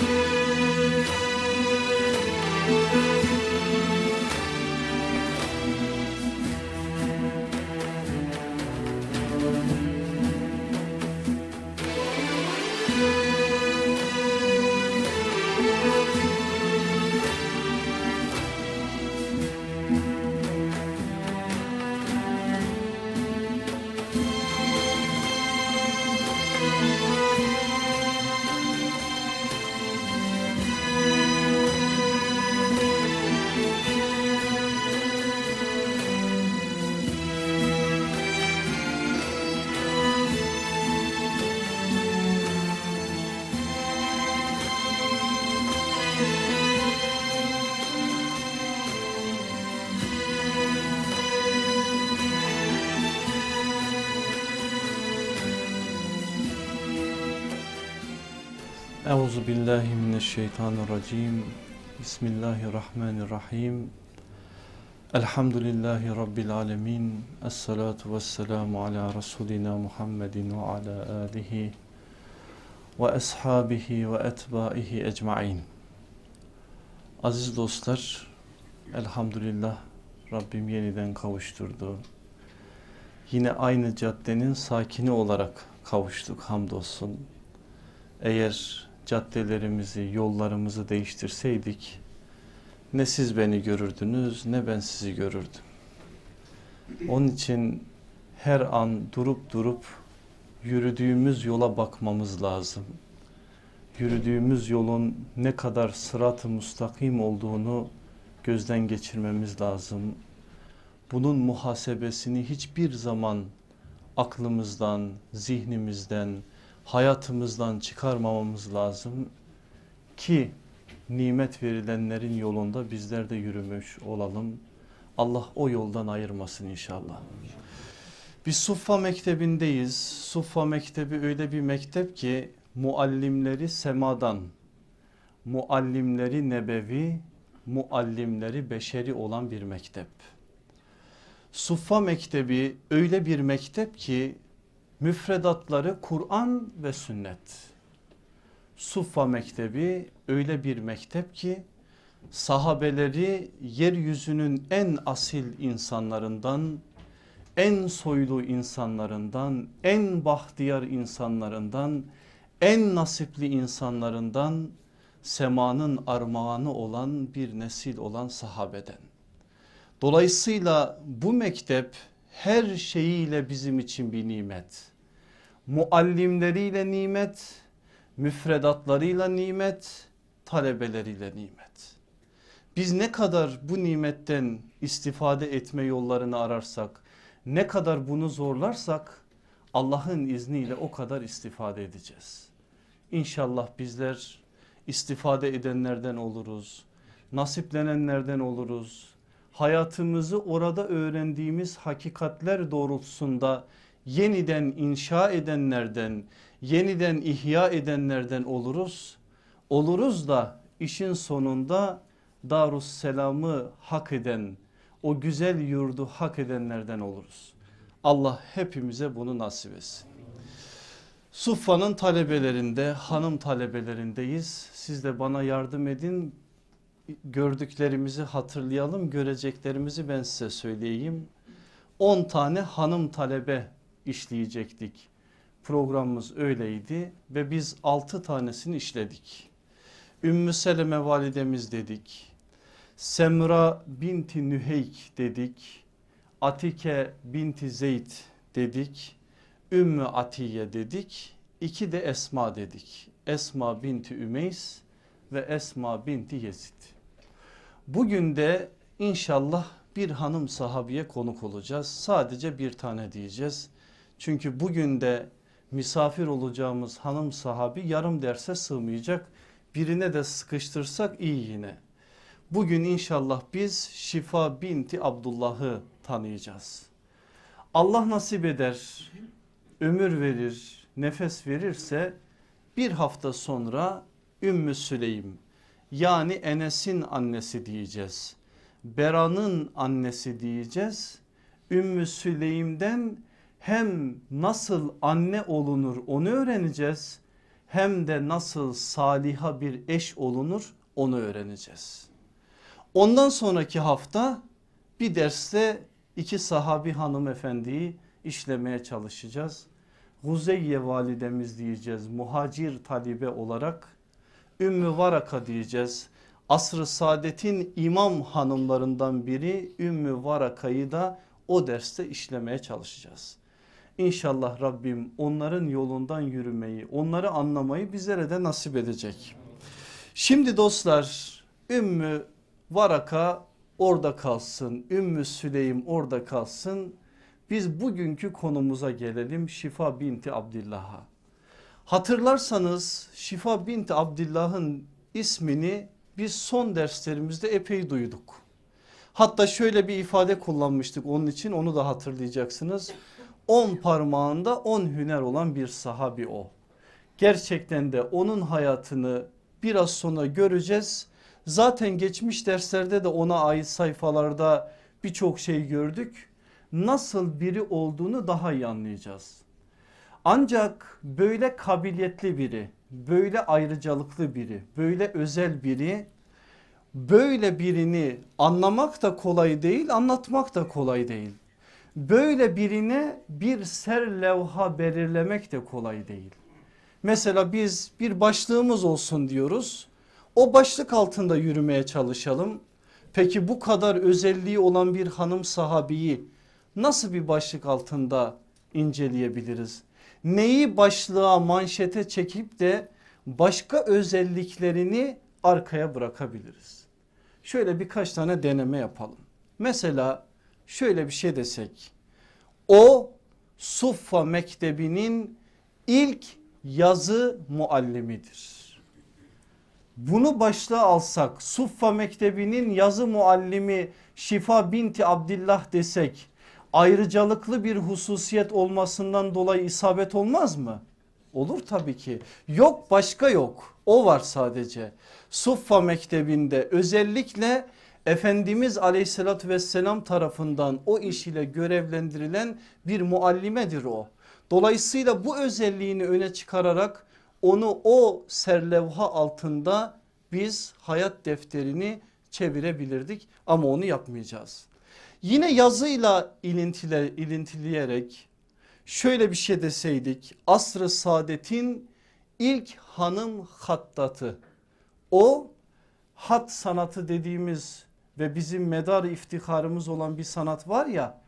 Thank you. Euzu billahi mineşşeytanirracim. Bismillahirrahmanirrahim. Elhamdülillahi rabbil alamin. Essalatu vesselamu ala rasulina Muhammedin ve ala alihi ve ashabihi ve etbaihi ecmaîn. Aziz dostlar, elhamdülillah Rabbim yeniden kavuşturdu. Yine aynı caddenin sakini olarak kavuştuk hamdolsun. Eğer caddelerimizi, yollarımızı değiştirseydik ne siz beni görürdünüz ne ben sizi görürdüm. Onun için her an durup durup yürüdüğümüz yola bakmamız lazım. Yürüdüğümüz yolun ne kadar sırat-ı mustakim olduğunu gözden geçirmemiz lazım. Bunun muhasebesini hiçbir zaman aklımızdan, zihnimizden, hayatımızdan çıkarmamamız lazım ki nimet verilenlerin yolunda bizler de yürümüş olalım. Allah o yoldan ayırmasın inşallah. Biz Suffa Mektebi'ndeyiz. Suffa Mektebi öyle bir mektep ki muallimleri semadan, muallimleri nebevi, muallimleri beşeri olan bir mektep. Suffa Mektebi öyle bir mektep ki müfredatları Kur'an ve sünnet. Suffa Mektebi öyle bir mektep ki sahabeleri yeryüzünün en asil insanlarından, en soylu insanlarından, en bahtiyar insanlarından, en nasipli insanlarından semanın armağanı olan bir nesil olan sahabeden. Dolayısıyla bu mektep her şeyiyle bizim için bir nimet. Muallimleriyle nimet, müfredatlarıyla nimet, talebeleriyle nimet. Biz ne kadar bu nimetten istifade etme yollarını ararsak, ne kadar bunu zorlarsak Allah'ın izniyle o kadar istifade edeceğiz. İnşallah bizler istifade edenlerden oluruz, nasiplenenlerden oluruz, hayatımızı orada öğrendiğimiz hakikatler doğrultusunda yeniden inşa edenlerden, yeniden ihya edenlerden oluruz. Oluruz da işin sonunda Darusselam'ı hak eden, o güzel yurdu hak edenlerden oluruz. Allah hepimize bunu nasip etsin. Suffa'nın talebelerinde hanım talebelerindeyiz. Siz de bana yardım edin gördüklerimizi hatırlayalım, göreceklerimizi ben size söyleyeyim. 10 tane hanım talebe işleyecektik. Programımız öyleydi ve biz 6 tanesini işledik. Ümmü Seleme validemiz dedik. Semra binti Nüheyk dedik. Atike binti Zeyd dedik. Ümmü Atiye dedik. İki de Esma dedik. Esma binti Ümeys ve Esma binti Yezid. Bugün de inşallah bir hanım sahabiye konuk olacağız. Sadece bir tane diyeceğiz. Çünkü bugün de misafir olacağımız hanım sahabi yarım derse sığmayacak. Birine de sıkıştırsak iyi yine. Bugün inşallah biz Şifa binti Abdullah'ı tanıyacağız. Allah nasip eder, ömür verir, nefes verirse bir hafta sonra Ümmü Süleym yani Enes'in annesi diyeceğiz. Bera'nın annesi diyeceğiz. Ümmü Süleym'den hem nasıl anne olunur onu öğreneceğiz hem de nasıl saliha bir eş olunur onu öğreneceğiz. Ondan sonraki hafta bir derste iki sahabi hanımefendiyi işlemeye çalışacağız. Huzeyye validemiz diyeceğiz muhacir talibe olarak Ümmü Varaka diyeceğiz. Asr-ı Saadet'in imam hanımlarından biri Ümmü Varaka'yı da o derste işlemeye çalışacağız. İnşallah Rabbim onların yolundan yürümeyi, onları anlamayı bizlere de nasip edecek. Şimdi dostlar Ümmü Varaka orada kalsın, Ümmü Süleym orada kalsın. Biz bugünkü konumuza gelelim Şifa binti Abdillah'a. Hatırlarsanız Şifa bint Abdullah'ın ismini biz son derslerimizde epey duyduk. Hatta şöyle bir ifade kullanmıştık onun için onu da hatırlayacaksınız. 10 parmağında 10 hüner olan bir sahabi o. Gerçekten de onun hayatını biraz sonra göreceğiz. Zaten geçmiş derslerde de ona ait sayfalarda birçok şey gördük. Nasıl biri olduğunu daha iyi anlayacağız. Ancak böyle kabiliyetli biri, böyle ayrıcalıklı biri, böyle özel biri böyle birini anlamak da kolay değil, anlatmak da kolay değil. Böyle birine bir ser levha belirlemek de kolay değil. Mesela biz bir başlığımız olsun diyoruz. O başlık altında yürümeye çalışalım. Peki bu kadar özelliği olan bir hanım sahabiyi nasıl bir başlık altında inceleyebiliriz? neyi başlığa manşete çekip de başka özelliklerini arkaya bırakabiliriz. Şöyle birkaç tane deneme yapalım. Mesela şöyle bir şey desek. O Suffa Mektebi'nin ilk yazı muallimidir. Bunu başlığa alsak Suffa Mektebi'nin yazı muallimi Şifa binti Abdillah desek ayrıcalıklı bir hususiyet olmasından dolayı isabet olmaz mı? Olur tabii ki yok başka yok o var sadece. Suffa mektebinde özellikle Efendimiz aleyhissalatü vesselam tarafından o iş ile görevlendirilen bir muallimedir o. Dolayısıyla bu özelliğini öne çıkararak onu o serlevha altında biz hayat defterini çevirebilirdik ama onu yapmayacağız. Yine yazıyla ilintile, ilintileyerek şöyle bir şey deseydik asr-ı saadetin ilk hanım hattatı o hat sanatı dediğimiz ve bizim medar iftiharımız olan bir sanat var ya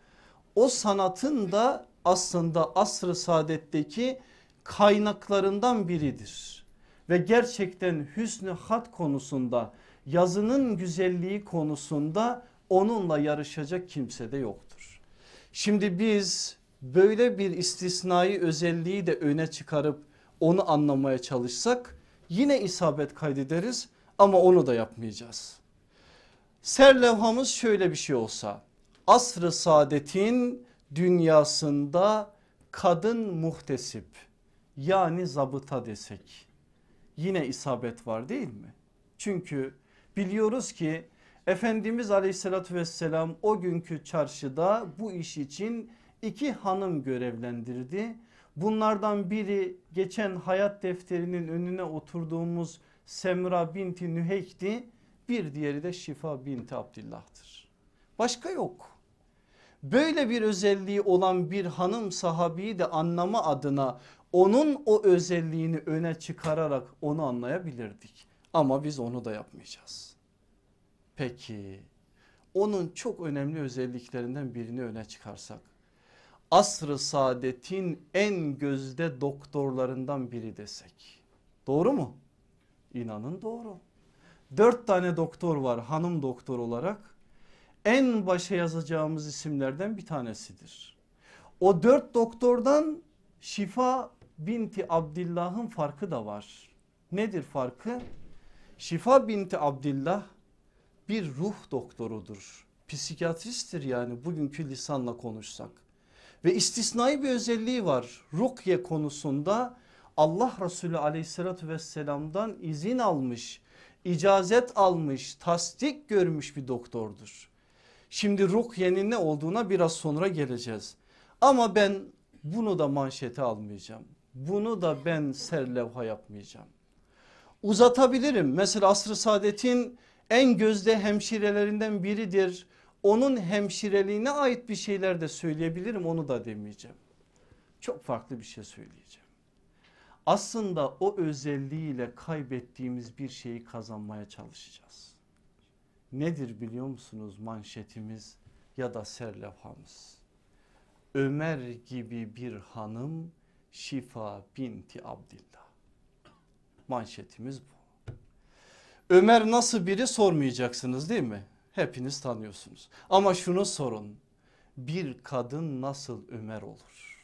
o sanatın da aslında asr-ı saadetteki kaynaklarından biridir. Ve gerçekten hüsnü hat konusunda yazının güzelliği konusunda onunla yarışacak kimse de yoktur. Şimdi biz böyle bir istisnai özelliği de öne çıkarıp onu anlamaya çalışsak yine isabet kaydederiz ama onu da yapmayacağız. Serlevhamız şöyle bir şey olsa asr-ı saadetin dünyasında kadın muhtesip yani zabıta desek yine isabet var değil mi? Çünkü biliyoruz ki Efendimiz aleyhissalatü vesselam o günkü çarşıda bu iş için iki hanım görevlendirdi. Bunlardan biri geçen hayat defterinin önüne oturduğumuz Semra binti Nühek'ti, Bir diğeri de Şifa binti Abdillah'tır. Başka yok. Böyle bir özelliği olan bir hanım sahabiyi de anlama adına onun o özelliğini öne çıkararak onu anlayabilirdik. Ama biz onu da yapmayacağız. Peki onun çok önemli özelliklerinden birini öne çıkarsak. Asr-ı saadetin en gözde doktorlarından biri desek. Doğru mu? İnanın doğru. Dört tane doktor var hanım doktor olarak. En başa yazacağımız isimlerden bir tanesidir. O dört doktordan Şifa binti Abdullah'ın farkı da var. Nedir farkı? Şifa binti Abdullah bir ruh doktorudur. Psikiyatristtir yani bugünkü lisanla konuşsak. Ve istisnai bir özelliği var. Rukye konusunda Allah Resulü aleyhissalatü vesselamdan izin almış, icazet almış, tasdik görmüş bir doktordur. Şimdi rukyenin ne olduğuna biraz sonra geleceğiz. Ama ben bunu da manşete almayacağım. Bunu da ben serlevha yapmayacağım. Uzatabilirim. Mesela Asr-ı Saadet'in en gözde hemşirelerinden biridir. Onun hemşireliğine ait bir şeyler de söyleyebilirim onu da demeyeceğim. Çok farklı bir şey söyleyeceğim. Aslında o özelliğiyle kaybettiğimiz bir şeyi kazanmaya çalışacağız. Nedir biliyor musunuz manşetimiz ya da serlevhamız? Ömer gibi bir hanım Şifa binti Abdillah. Manşetimiz bu. Ömer nasıl biri sormayacaksınız değil mi? Hepiniz tanıyorsunuz. Ama şunu sorun. Bir kadın nasıl Ömer olur?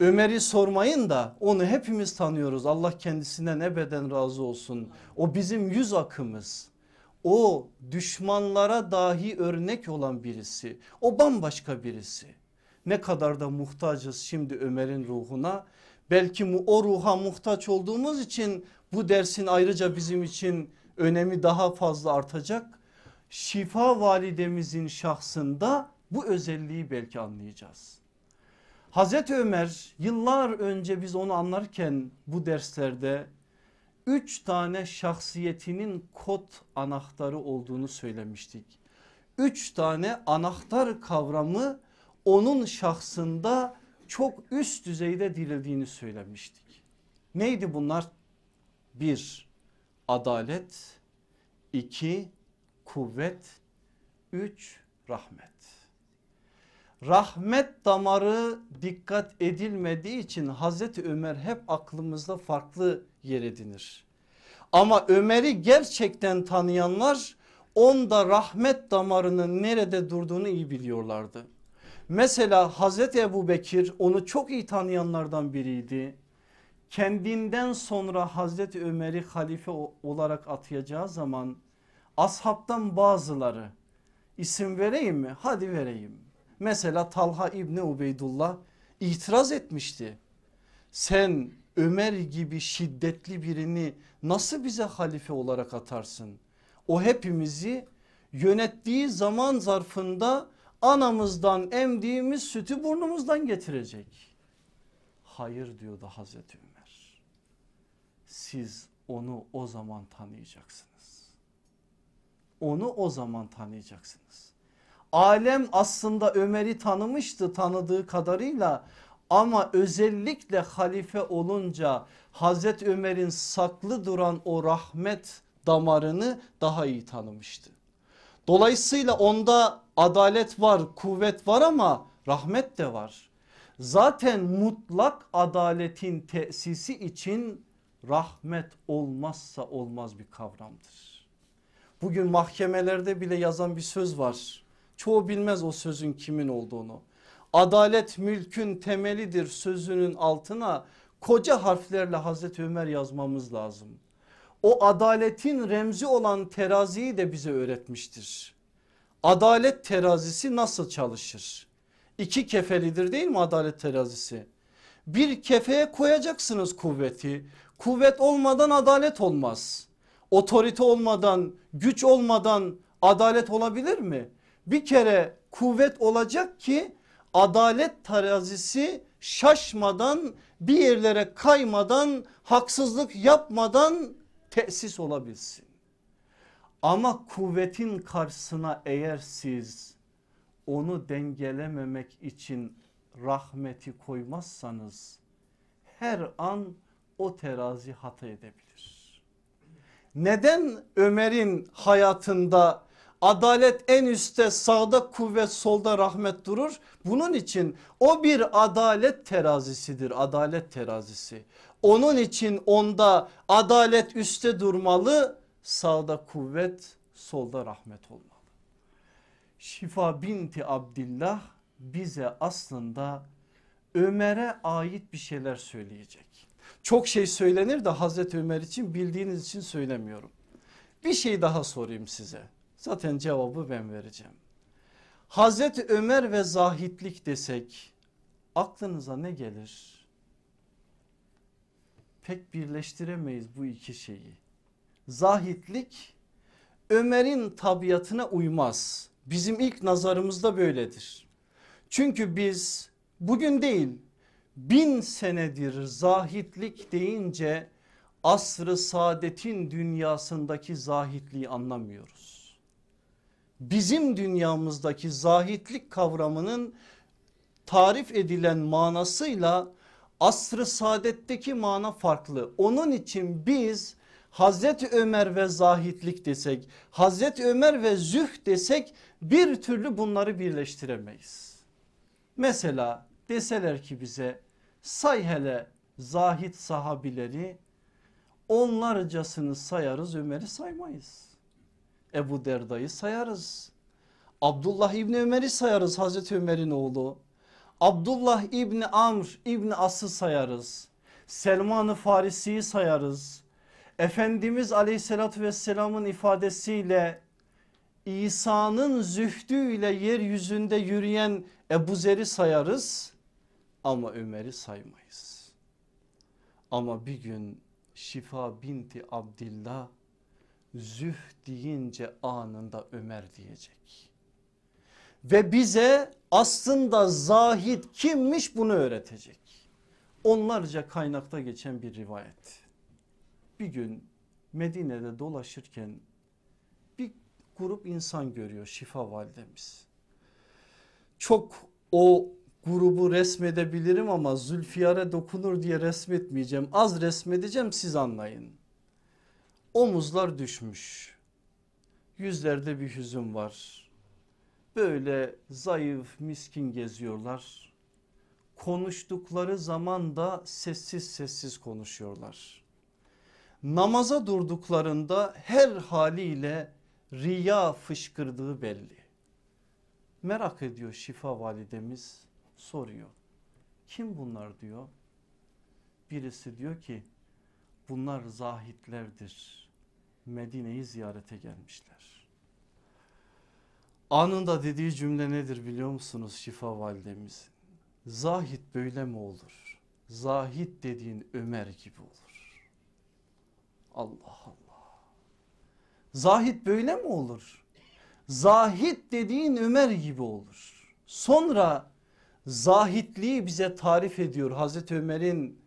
Ömer'i sormayın da onu hepimiz tanıyoruz. Allah kendisinden ebeden razı olsun. O bizim yüz akımız. O düşmanlara dahi örnek olan birisi. O bambaşka birisi. Ne kadar da muhtacız şimdi Ömer'in ruhuna Belki o ruha muhtaç olduğumuz için bu dersin ayrıca bizim için önemi daha fazla artacak. Şifa validemizin şahsında bu özelliği belki anlayacağız. Hazreti Ömer yıllar önce biz onu anlarken bu derslerde üç tane şahsiyetinin kod anahtarı olduğunu söylemiştik. Üç tane anahtar kavramı onun şahsında çok üst düzeyde dirildiğini söylemiştik. Neydi bunlar? Bir, adalet. iki kuvvet. Üç, rahmet. Rahmet damarı dikkat edilmediği için Hazreti Ömer hep aklımızda farklı yer edinir. Ama Ömer'i gerçekten tanıyanlar onda rahmet damarının nerede durduğunu iyi biliyorlardı. Mesela Hazreti Ebu Bekir onu çok iyi tanıyanlardan biriydi. Kendinden sonra Hazreti Ömer'i halife olarak atayacağı zaman ashabtan bazıları isim vereyim mi? Hadi vereyim. Mesela Talha İbni Ubeydullah itiraz etmişti. Sen Ömer gibi şiddetli birini nasıl bize halife olarak atarsın? O hepimizi yönettiği zaman zarfında anamızdan emdiğimiz sütü burnumuzdan getirecek. Hayır diyordu Hazreti Ömer. Siz onu o zaman tanıyacaksınız. Onu o zaman tanıyacaksınız. Alem aslında Ömer'i tanımıştı tanıdığı kadarıyla ama özellikle halife olunca Hazreti Ömer'in saklı duran o rahmet damarını daha iyi tanımıştı. Dolayısıyla onda adalet var kuvvet var ama rahmet de var. Zaten mutlak adaletin tesisi için rahmet olmazsa olmaz bir kavramdır. Bugün mahkemelerde bile yazan bir söz var. Çoğu bilmez o sözün kimin olduğunu. Adalet mülkün temelidir sözünün altına koca harflerle Hazreti Ömer yazmamız lazım. O adaletin remzi olan teraziyi de bize öğretmiştir adalet terazisi nasıl çalışır? İki kefelidir değil mi adalet terazisi? Bir kefeye koyacaksınız kuvveti. Kuvvet olmadan adalet olmaz. Otorite olmadan, güç olmadan adalet olabilir mi? Bir kere kuvvet olacak ki adalet terazisi şaşmadan bir yerlere kaymadan haksızlık yapmadan tesis olabilsin. Ama kuvvetin karşısına eğer siz onu dengelememek için rahmeti koymazsanız her an o terazi hata edebilir. Neden Ömer'in hayatında adalet en üstte sağda kuvvet solda rahmet durur. Bunun için o bir adalet terazisidir adalet terazisi. Onun için onda adalet üstte durmalı Sağda kuvvet solda rahmet olmalı. Şifa binti Abdillah bize aslında Ömer'e ait bir şeyler söyleyecek. Çok şey söylenir de Hazreti Ömer için bildiğiniz için söylemiyorum. Bir şey daha sorayım size. Zaten cevabı ben vereceğim. Hazreti Ömer ve zahitlik desek aklınıza ne gelir? Pek birleştiremeyiz bu iki şeyi zahitlik Ömer'in tabiatına uymaz. Bizim ilk nazarımızda böyledir. Çünkü biz bugün değil bin senedir zahitlik deyince asrı saadetin dünyasındaki zahitliği anlamıyoruz. Bizim dünyamızdaki zahitlik kavramının tarif edilen manasıyla asrı saadetteki mana farklı. Onun için biz Hazreti Ömer ve zahitlik desek, Hazreti Ömer ve züh desek bir türlü bunları birleştiremeyiz. Mesela deseler ki bize say hele zahit sahabileri onlarcasını sayarız Ömer'i saymayız. Ebu Derda'yı sayarız. Abdullah İbni Ömer'i sayarız Hazreti Ömer'in oğlu. Abdullah İbni Amr İbni As'ı sayarız. Selman-ı Farisi'yi sayarız. Efendimiz aleyhissalatü vesselamın ifadesiyle İsa'nın zühdüyle yeryüzünde yürüyen Ebu Zer'i sayarız ama Ömer'i saymayız. Ama bir gün Şifa binti Abdillah züh deyince anında Ömer diyecek. Ve bize aslında zahid kimmiş bunu öğretecek. Onlarca kaynakta geçen bir rivayet bir gün Medine'de dolaşırken bir grup insan görüyor Şifa validemiz. Çok o grubu resmedebilirim ama Zülfiyar'a dokunur diye resmetmeyeceğim. Az resmedeceğim siz anlayın. Omuzlar düşmüş. Yüzlerde bir hüzün var. Böyle zayıf miskin geziyorlar. Konuştukları zaman da sessiz sessiz konuşuyorlar namaza durduklarında her haliyle riya fışkırdığı belli. Merak ediyor Şifa validemiz soruyor. Kim bunlar diyor. Birisi diyor ki bunlar zahitlerdir. Medine'yi ziyarete gelmişler. Anında dediği cümle nedir biliyor musunuz Şifa validemiz? Zahit böyle mi olur? Zahit dediğin Ömer gibi olur. Allah Allah. Zahit böyle mi olur? Zahit dediğin Ömer gibi olur. Sonra zahitliği bize tarif ediyor Hazreti Ömer'in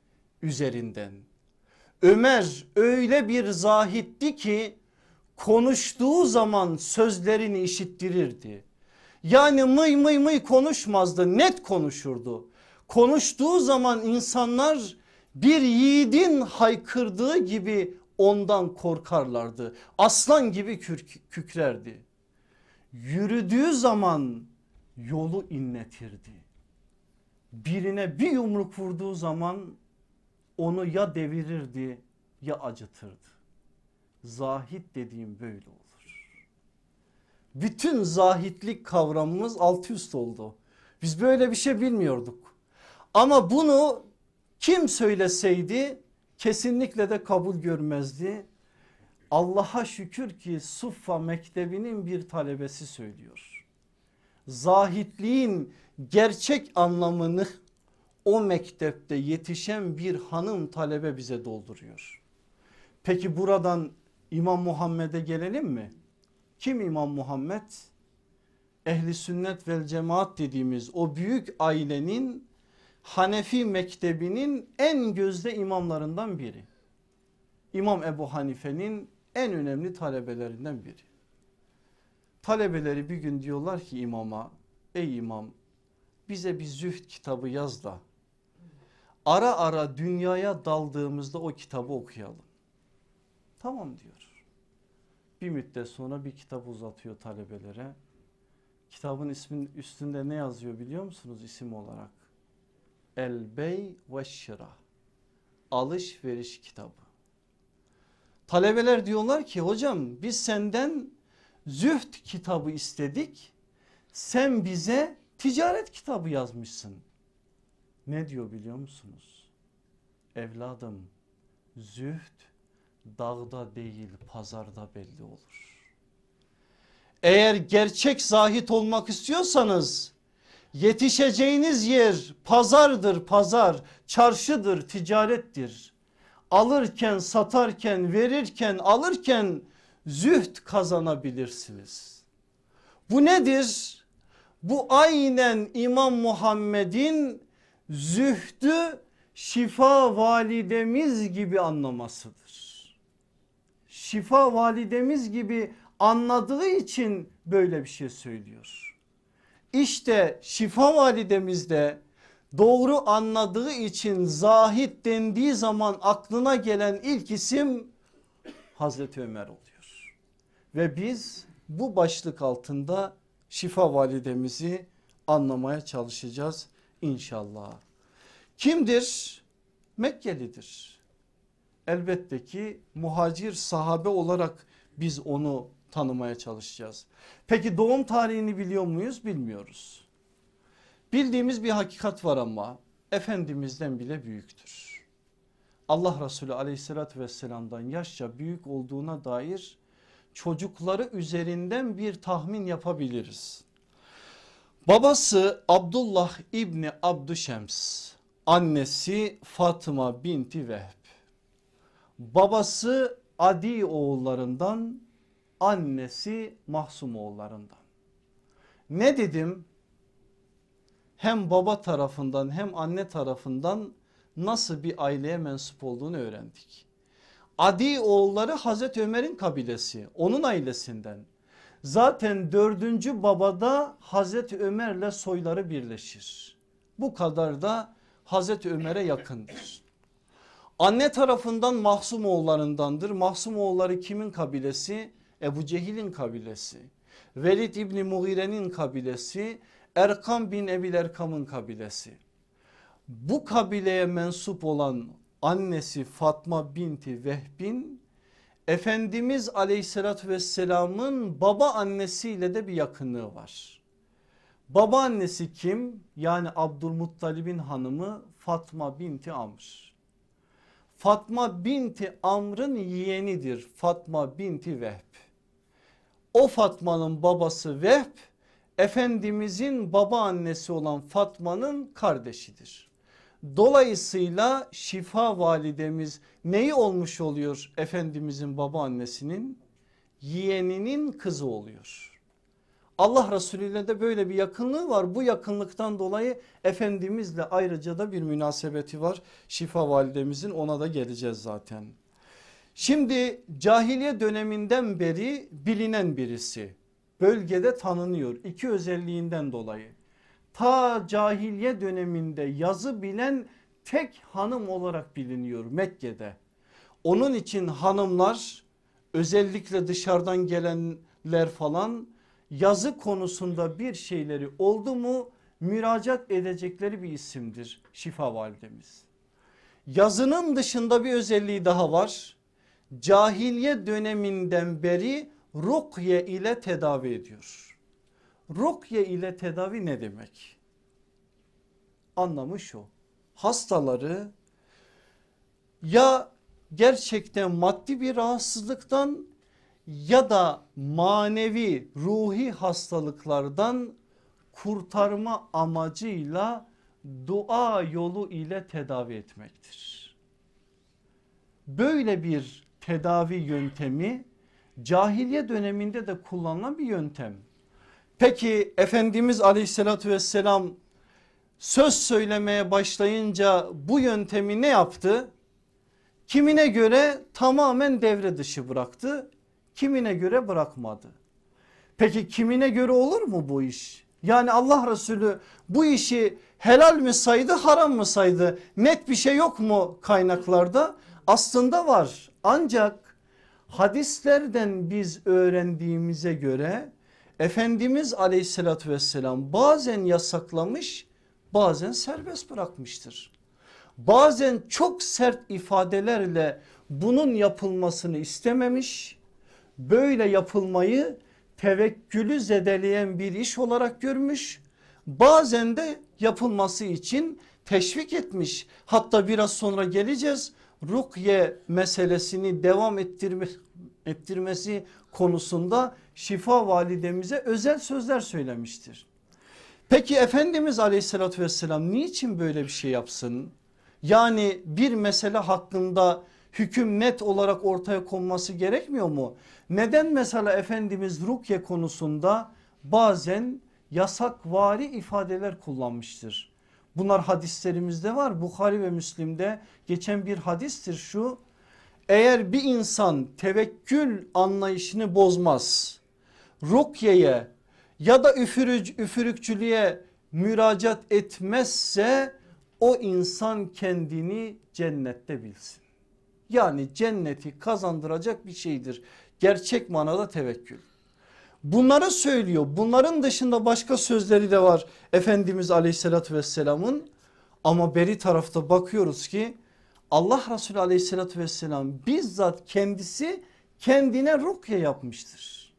üzerinden. Ömer öyle bir zahitti ki konuştuğu zaman sözlerini işittirirdi. Yani mıy mıy mıy konuşmazdı net konuşurdu. Konuştuğu zaman insanlar bir yiğidin haykırdığı gibi ondan korkarlardı. Aslan gibi kükrerdi. Yürüdüğü zaman yolu inletirdi. Birine bir yumruk vurduğu zaman onu ya devirirdi ya acıtırdı. Zahit dediğim böyle olur. Bütün zahitlik kavramımız alt üst oldu. Biz böyle bir şey bilmiyorduk. Ama bunu kim söyleseydi kesinlikle de kabul görmezdi. Allah'a şükür ki Suffa mektebinin bir talebesi söylüyor. Zahitliğin gerçek anlamını o mektepte yetişen bir hanım talebe bize dolduruyor. Peki buradan İmam Muhammed'e gelelim mi? Kim İmam Muhammed? Ehli sünnet vel cemaat dediğimiz o büyük ailenin Hanefi mektebinin en gözde imamlarından biri. İmam Ebu Hanife'nin en önemli talebelerinden biri. Talebeleri bir gün diyorlar ki imama ey imam bize bir züht kitabı yaz da ara ara dünyaya daldığımızda o kitabı okuyalım. Tamam diyor. Bir müddet sonra bir kitap uzatıyor talebelere. Kitabın ismin üstünde ne yazıyor biliyor musunuz isim olarak? El Bey ve Şira alışveriş kitabı. Talebeler diyorlar ki hocam biz senden züht kitabı istedik. Sen bize ticaret kitabı yazmışsın. Ne diyor biliyor musunuz? Evladım züht dağda değil pazarda belli olur. Eğer gerçek zahit olmak istiyorsanız Yetişeceğiniz yer pazardır pazar, çarşıdır ticarettir. Alırken, satarken, verirken, alırken züht kazanabilirsiniz. Bu nedir? Bu aynen İmam Muhammed'in zühdü şifa validemiz gibi anlamasıdır. Şifa validemiz gibi anladığı için böyle bir şey söylüyor. İşte şifa validemizde doğru anladığı için zahit dendiği zaman aklına gelen ilk isim Hazreti Ömer oluyor. Ve biz bu başlık altında şifa validemizi anlamaya çalışacağız inşallah. Kimdir? Mekkelidir. Elbette ki muhacir sahabe olarak biz onu tanımaya çalışacağız. Peki doğum tarihini biliyor muyuz? Bilmiyoruz. Bildiğimiz bir hakikat var ama Efendimiz'den bile büyüktür. Allah Resulü aleyhissalatü vesselam'dan yaşça büyük olduğuna dair çocukları üzerinden bir tahmin yapabiliriz. Babası Abdullah İbni Abdüşems, annesi Fatıma binti Vehb. Babası Adi oğullarından annesi mahsum oğullarından. Ne dedim? Hem baba tarafından hem anne tarafından nasıl bir aileye mensup olduğunu öğrendik. Adi oğulları Hazreti Ömer'in kabilesi onun ailesinden. Zaten dördüncü babada Hazreti Ömer'le soyları birleşir. Bu kadar da Hazreti Ömer'e yakındır. Anne tarafından Mahsum oğullarındandır. Mahsum oğulları kimin kabilesi? Ebu Cehil'in kabilesi, Velid İbni Muğire'nin kabilesi, Erkam bin Ebil Erkam'ın kabilesi. Bu kabileye mensup olan annesi Fatma binti Vehbin Efendimiz aleyhissalatü vesselamın baba annesiyle de bir yakınlığı var. Baba annesi kim? Yani Abdülmuttalib'in hanımı Fatma binti Amr. Fatma binti Amr'ın yeğenidir Fatma binti Vehb o Fatma'nın babası Vehb Efendimizin baba annesi olan Fatma'nın kardeşidir. Dolayısıyla Şifa validemiz neyi olmuş oluyor Efendimizin baba annesinin Yeğeninin kızı oluyor. Allah Resulü'yle de böyle bir yakınlığı var. Bu yakınlıktan dolayı Efendimizle ayrıca da bir münasebeti var. Şifa validemizin ona da geleceğiz zaten. Şimdi cahiliye döneminden beri bilinen birisi bölgede tanınıyor iki özelliğinden dolayı. Ta cahiliye döneminde yazı bilen tek hanım olarak biliniyor Mekke'de. Onun için hanımlar özellikle dışarıdan gelenler falan yazı konusunda bir şeyleri oldu mu müracaat edecekleri bir isimdir Şifa validemiz. Yazının dışında bir özelliği daha var cahiliye döneminden beri rukye ile tedavi ediyor. Rukye ile tedavi ne demek? Anlamı şu hastaları ya gerçekten maddi bir rahatsızlıktan ya da manevi ruhi hastalıklardan kurtarma amacıyla dua yolu ile tedavi etmektir. Böyle bir tedavi yöntemi cahiliye döneminde de kullanılan bir yöntem. Peki Efendimiz aleyhissalatü vesselam söz söylemeye başlayınca bu yöntemi ne yaptı? Kimine göre tamamen devre dışı bıraktı kimine göre bırakmadı. Peki kimine göre olur mu bu iş? Yani Allah Resulü bu işi helal mi saydı haram mı saydı net bir şey yok mu kaynaklarda? aslında var ancak hadislerden biz öğrendiğimize göre Efendimiz aleyhissalatü vesselam bazen yasaklamış bazen serbest bırakmıştır. Bazen çok sert ifadelerle bunun yapılmasını istememiş böyle yapılmayı tevekkülü zedeleyen bir iş olarak görmüş bazen de yapılması için teşvik etmiş hatta biraz sonra geleceğiz rukye meselesini devam ettirme, ettirmesi konusunda şifa validemize özel sözler söylemiştir. Peki Efendimiz aleyhissalatü vesselam niçin böyle bir şey yapsın? Yani bir mesele hakkında hüküm net olarak ortaya konması gerekmiyor mu? Neden mesela Efendimiz rukye konusunda bazen yasakvari ifadeler kullanmıştır? Bunlar hadislerimizde var. Bukhari ve Müslim'de geçen bir hadistir şu. Eğer bir insan tevekkül anlayışını bozmaz, rukyeye ya da üfürüc, üfürükçülüğe müracaat etmezse o insan kendini cennette bilsin. Yani cenneti kazandıracak bir şeydir. Gerçek manada tevekkül. Bunları söylüyor. Bunların dışında başka sözleri de var Efendimiz aleyhissalatü vesselamın. Ama beri tarafta bakıyoruz ki Allah Resulü aleyhissalatü vesselam bizzat kendisi kendine rukye yapmıştır.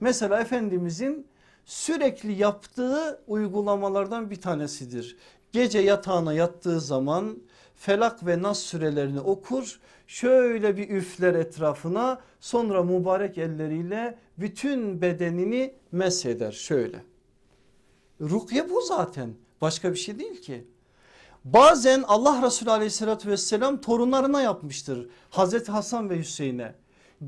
Mesela Efendimizin sürekli yaptığı uygulamalardan bir tanesidir. Gece yatağına yattığı zaman Felak ve Nas sürelerini okur şöyle bir üfler etrafına sonra mübarek elleriyle bütün bedenini mesheder şöyle. Rukiye bu zaten başka bir şey değil ki. Bazen Allah Resulü aleyhissalatü vesselam torunlarına yapmıştır Hazreti Hasan ve Hüseyin'e.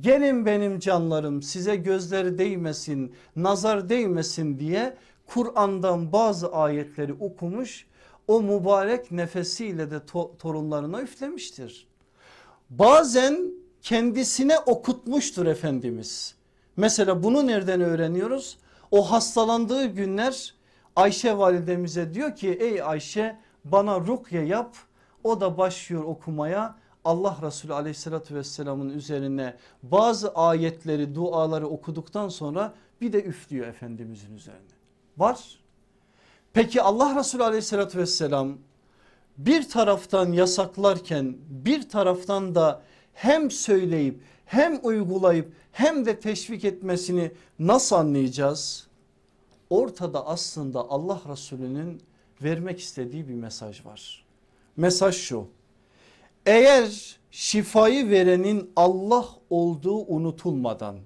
Gelin benim canlarım size gözleri değmesin nazar değmesin diye Kur'an'dan bazı ayetleri okumuş o mübarek nefesiyle de to torunlarına üflemiştir. Bazen kendisine okutmuştur Efendimiz. Mesela bunu nereden öğreniyoruz? O hastalandığı günler Ayşe validemize diyor ki ey Ayşe bana rukye yap. O da başlıyor okumaya. Allah Resulü aleyhissalatü vesselamın üzerine bazı ayetleri duaları okuduktan sonra bir de üflüyor Efendimizin üzerine. Var Peki Allah Resulü aleyhissalatü vesselam bir taraftan yasaklarken bir taraftan da hem söyleyip hem uygulayıp hem de teşvik etmesini nasıl anlayacağız? Ortada aslında Allah Resulü'nün vermek istediği bir mesaj var. Mesaj şu eğer şifayı verenin Allah olduğu unutulmadan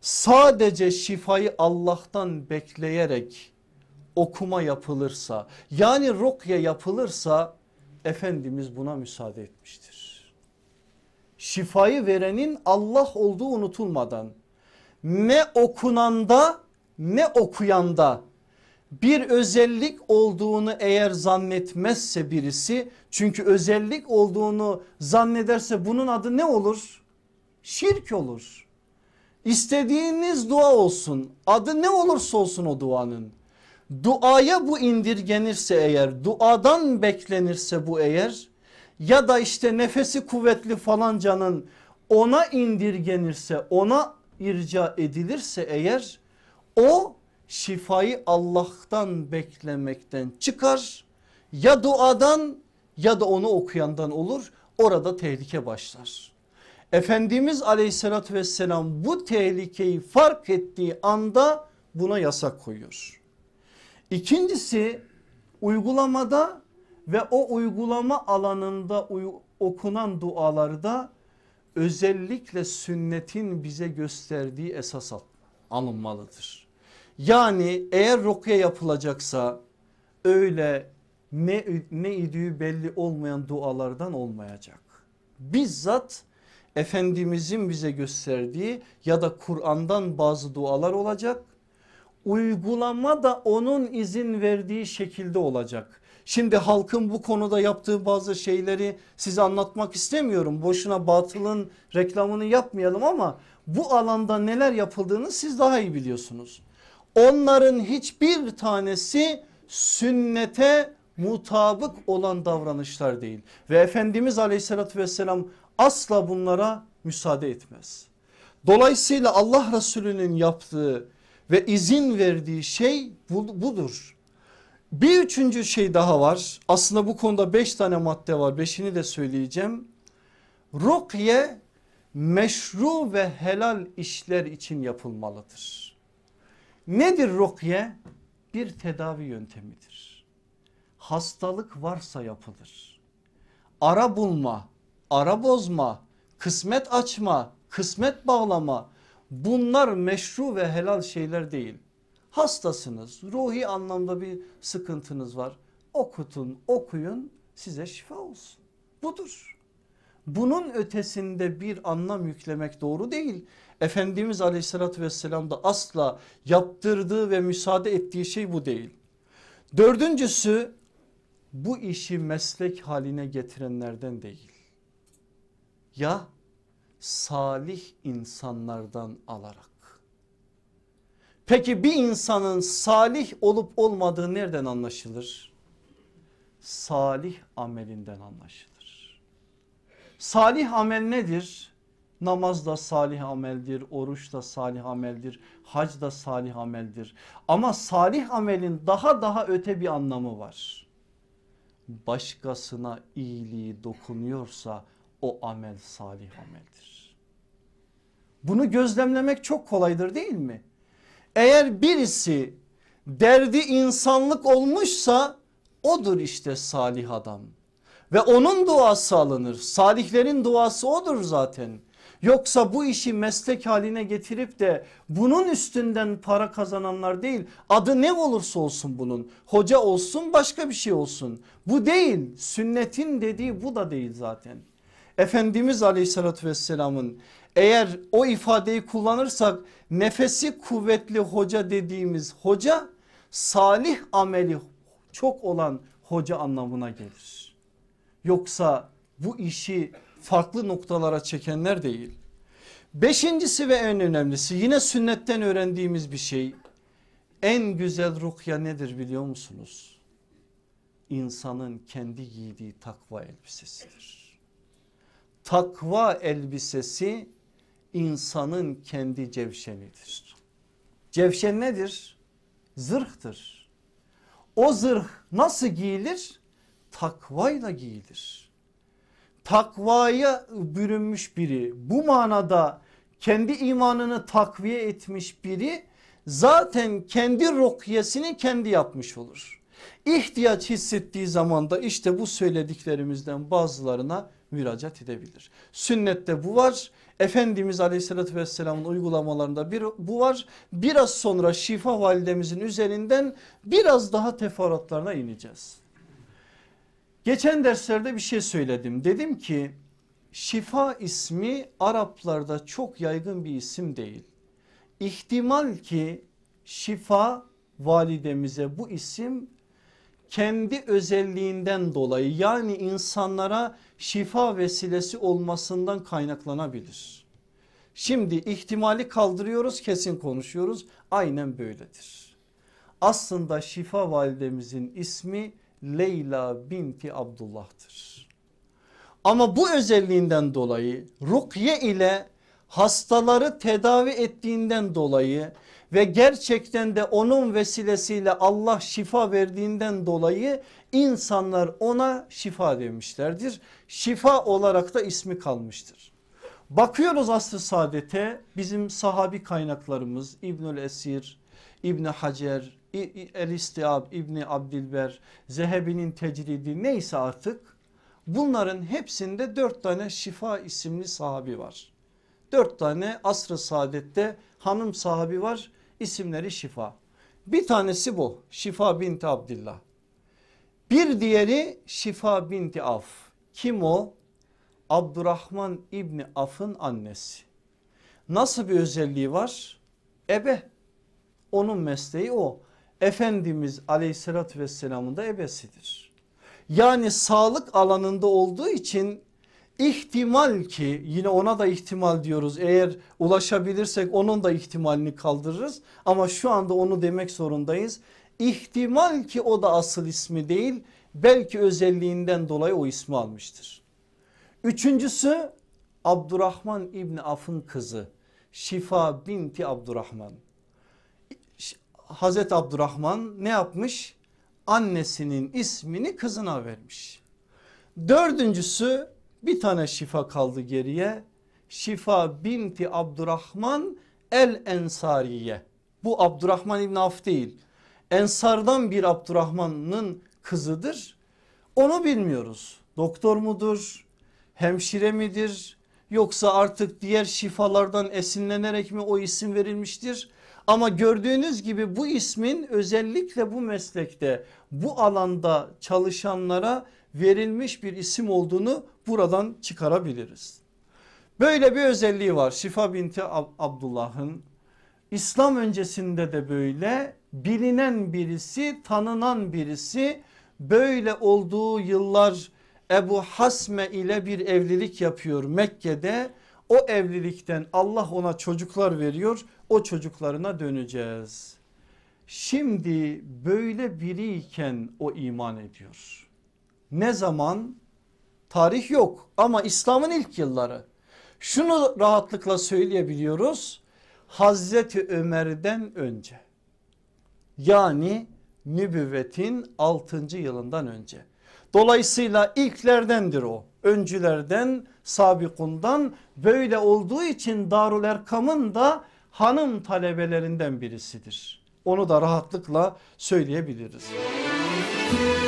sadece şifayı Allah'tan bekleyerek okuma yapılırsa yani rukye yapılırsa Efendimiz buna müsaade etmiştir. Şifayı verenin Allah olduğu unutulmadan ne okunanda ne okuyanda bir özellik olduğunu eğer zannetmezse birisi çünkü özellik olduğunu zannederse bunun adı ne olur? Şirk olur. İstediğiniz dua olsun adı ne olursa olsun o duanın duaya bu indirgenirse eğer duadan beklenirse bu eğer ya da işte nefesi kuvvetli falan canın ona indirgenirse ona irca edilirse eğer o şifayı Allah'tan beklemekten çıkar ya duadan ya da onu okuyandan olur orada tehlike başlar. Efendimiz aleyhissalatü vesselam bu tehlikeyi fark ettiği anda buna yasak koyuyor. İkincisi uygulamada ve o uygulama alanında okunan dualarda özellikle sünnetin bize gösterdiği esas alınmalıdır. Yani eğer rukiye yapılacaksa öyle ne, ne idüğü belli olmayan dualardan olmayacak. Bizzat Efendimizin bize gösterdiği ya da Kur'an'dan bazı dualar olacak uygulama da onun izin verdiği şekilde olacak. Şimdi halkın bu konuda yaptığı bazı şeyleri size anlatmak istemiyorum. Boşuna batılın reklamını yapmayalım ama bu alanda neler yapıldığını siz daha iyi biliyorsunuz. Onların hiçbir tanesi sünnete mutabık olan davranışlar değil. Ve Efendimiz aleyhissalatü vesselam asla bunlara müsaade etmez. Dolayısıyla Allah Resulü'nün yaptığı ve izin verdiği şey budur. Bir üçüncü şey daha var aslında bu konuda beş tane madde var beşini de söyleyeceğim. Rukye meşru ve helal işler için yapılmalıdır. Nedir rukye? Bir tedavi yöntemidir. Hastalık varsa yapılır. Ara bulma, ara bozma, kısmet açma, kısmet bağlama bunlar meşru ve helal şeyler değil. Hastasınız ruhi anlamda bir sıkıntınız var okutun okuyun size şifa olsun budur. Bunun ötesinde bir anlam yüklemek doğru değil. Efendimiz aleyhissalatü vesselam da asla yaptırdığı ve müsaade ettiği şey bu değil. Dördüncüsü bu işi meslek haline getirenlerden değil. Ya salih insanlardan alarak. Peki bir insanın salih olup olmadığı nereden anlaşılır? Salih amelinden anlaşılır. Salih amel nedir? Namaz da salih ameldir, oruç da salih ameldir, hac da salih ameldir. Ama salih amelin daha daha öte bir anlamı var. Başkasına iyiliği dokunuyorsa o amel salih ameldir. Bunu gözlemlemek çok kolaydır değil mi? Eğer birisi derdi insanlık olmuşsa odur işte salih adam. Ve onun duası alınır. Salihlerin duası odur zaten. Yoksa bu işi meslek haline getirip de bunun üstünden para kazananlar değil. Adı ne olursa olsun bunun. Hoca olsun başka bir şey olsun. Bu değil. Sünnetin dediği bu da değil zaten. Efendimiz aleyhissalatü vesselamın eğer o ifadeyi kullanırsak nefesi kuvvetli hoca dediğimiz hoca salih ameli çok olan hoca anlamına gelir. Yoksa bu işi farklı noktalara çekenler değil. Beşincisi ve en önemlisi yine sünnetten öğrendiğimiz bir şey. En güzel rukya nedir biliyor musunuz? İnsanın kendi giydiği takva elbisesidir takva elbisesi insanın kendi cevşenidir. Cevşen nedir? Zırhtır. O zırh nasıl giyilir? Takvayla giyilir. Takvaya bürünmüş biri bu manada kendi imanını takviye etmiş biri zaten kendi rokyesini kendi yapmış olur. İhtiyaç hissettiği zaman da işte bu söylediklerimizden bazılarına müracaat edebilir. Sünnette bu var. Efendimiz aleyhissalatü vesselamın uygulamalarında bir, bu var. Biraz sonra Şifa validemizin üzerinden biraz daha teferruatlarına ineceğiz. Geçen derslerde bir şey söyledim. Dedim ki şifa ismi Araplarda çok yaygın bir isim değil. İhtimal ki şifa validemize bu isim kendi özelliğinden dolayı yani insanlara şifa vesilesi olmasından kaynaklanabilir. Şimdi ihtimali kaldırıyoruz kesin konuşuyoruz aynen böyledir. Aslında şifa validemizin ismi Leyla binti Abdullah'tır. Ama bu özelliğinden dolayı rukye ile hastaları tedavi ettiğinden dolayı ve gerçekten de onun vesilesiyle Allah şifa verdiğinden dolayı insanlar ona şifa demişlerdir. Şifa olarak da ismi kalmıştır. Bakıyoruz asr-ı saadete bizim sahabi kaynaklarımız İbnül Esir, İbni Hacer, El İstiab, İbni Abdilber, Zehebi'nin tecridi neyse artık bunların hepsinde dört tane şifa isimli sahabi var. Dört tane asr-ı saadette hanım sahabi var İsimleri şifa. Bir tanesi bu Şifa binti Abdillah. Bir diğeri Şifa binti Af. Kim o? Abdurrahman İbni Af'ın annesi. Nasıl bir özelliği var? Ebe. Onun mesleği o. Efendimiz aleyhissalatü vesselamın da ebesidir. Yani sağlık alanında olduğu için İhtimal ki yine ona da ihtimal diyoruz eğer ulaşabilirsek onun da ihtimalini kaldırırız ama şu anda onu demek zorundayız. İhtimal ki o da asıl ismi değil belki özelliğinden dolayı o ismi almıştır. Üçüncüsü Abdurrahman İbni Af'ın kızı Şifa binti Abdurrahman. Hazreti Abdurrahman ne yapmış? Annesinin ismini kızına vermiş. Dördüncüsü bir tane şifa kaldı geriye. Şifa binti Abdurrahman el Ensariye. Bu Abdurrahman İbn Af değil. Ensardan bir Abdurrahman'ın kızıdır. Onu bilmiyoruz. Doktor mudur? Hemşire midir? Yoksa artık diğer şifalardan esinlenerek mi o isim verilmiştir? Ama gördüğünüz gibi bu ismin özellikle bu meslekte bu alanda çalışanlara verilmiş bir isim olduğunu buradan çıkarabiliriz. Böyle bir özelliği var Şifa binti Abdullah'ın. İslam öncesinde de böyle bilinen birisi tanınan birisi böyle olduğu yıllar Ebu Hasme ile bir evlilik yapıyor Mekke'de. O evlilikten Allah ona çocuklar veriyor o çocuklarına döneceğiz. Şimdi böyle biriyken o iman ediyor. Ne zaman? tarih yok ama İslam'ın ilk yılları. Şunu rahatlıkla söyleyebiliyoruz. Hazreti Ömer'den önce yani nübüvvetin 6. yılından önce. Dolayısıyla ilklerdendir o öncülerden sabikundan böyle olduğu için Darul Erkam'ın da hanım talebelerinden birisidir. Onu da rahatlıkla söyleyebiliriz. Müzik